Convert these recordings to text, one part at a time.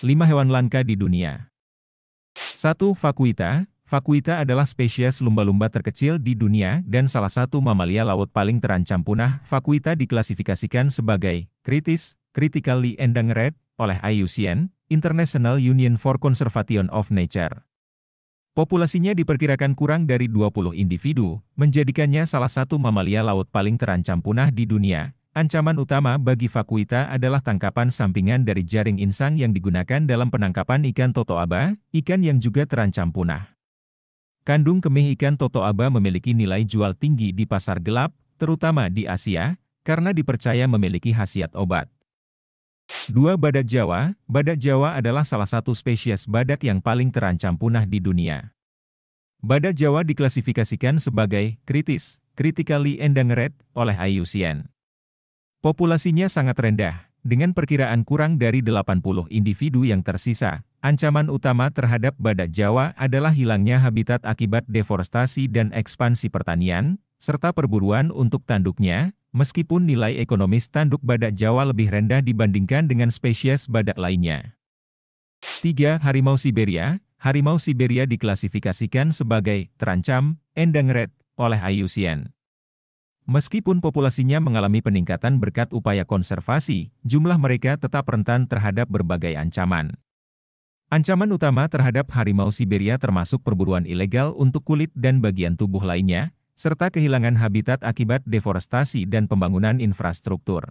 5 hewan langka di dunia. 1. Vakuita Vakuita adalah spesies lumba-lumba terkecil di dunia dan salah satu mamalia laut paling terancam punah. Vakuita diklasifikasikan sebagai kritis, critically endangered, oleh IUCN, International Union for Conservation of Nature. Populasinya diperkirakan kurang dari 20 individu, menjadikannya salah satu mamalia laut paling terancam punah di dunia, Ancaman utama bagi Fakuita adalah tangkapan sampingan dari jaring insang yang digunakan dalam penangkapan ikan totoaba, ikan yang juga terancam punah. Kandung kemih ikan totoaba memiliki nilai jual tinggi di pasar gelap, terutama di Asia, karena dipercaya memiliki khasiat obat. Dua Badak Jawa, Badak Jawa adalah salah satu spesies badak yang paling terancam punah di dunia. Badak Jawa diklasifikasikan sebagai kritis, critically endangered, oleh IUCN. Populasinya sangat rendah, dengan perkiraan kurang dari 80 individu yang tersisa. Ancaman utama terhadap badak Jawa adalah hilangnya habitat akibat deforestasi dan ekspansi pertanian, serta perburuan untuk tanduknya, meskipun nilai ekonomis tanduk badak Jawa lebih rendah dibandingkan dengan spesies badak lainnya. 3. Harimau Siberia Harimau Siberia diklasifikasikan sebagai terancam, Endangered oleh IUCN. Meskipun populasinya mengalami peningkatan berkat upaya konservasi, jumlah mereka tetap rentan terhadap berbagai ancaman. Ancaman utama terhadap harimau Siberia termasuk perburuan ilegal untuk kulit dan bagian tubuh lainnya, serta kehilangan habitat akibat deforestasi dan pembangunan infrastruktur.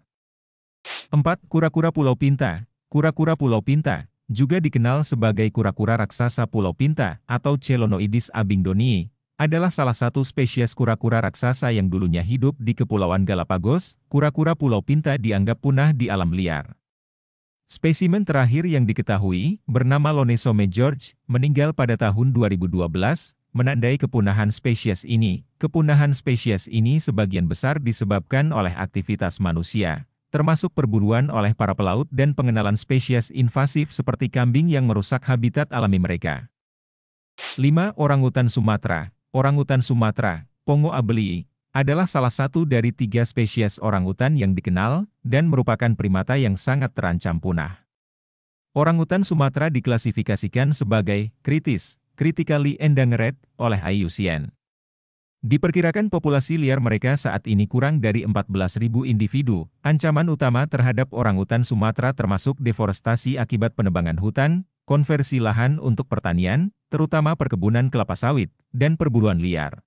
4. Kura-kura Pulau Pinta Kura-kura Pulau Pinta, juga dikenal sebagai kura-kura raksasa Pulau Pinta atau Chelonoidis abingdonii, adalah salah satu spesies kura-kura raksasa yang dulunya hidup di Kepulauan Galapagos, kura-kura Pulau Pinta dianggap punah di alam liar. Spesimen terakhir yang diketahui, bernama Lonesome George, meninggal pada tahun 2012, menandai kepunahan spesies ini. Kepunahan spesies ini sebagian besar disebabkan oleh aktivitas manusia, termasuk perburuan oleh para pelaut dan pengenalan spesies invasif seperti kambing yang merusak habitat alami mereka. 5. Orangutan Sumatera Orangutan Sumatera, Pongo abelii, adalah salah satu dari tiga spesies orangutan yang dikenal dan merupakan primata yang sangat terancam punah. Orangutan Sumatera diklasifikasikan sebagai kritis, critically endangered, oleh IUCN. Diperkirakan populasi liar mereka saat ini kurang dari 14.000 individu. Ancaman utama terhadap orangutan Sumatera termasuk deforestasi akibat penebangan hutan, konversi lahan untuk pertanian, terutama perkebunan kelapa sawit, dan perburuan liar.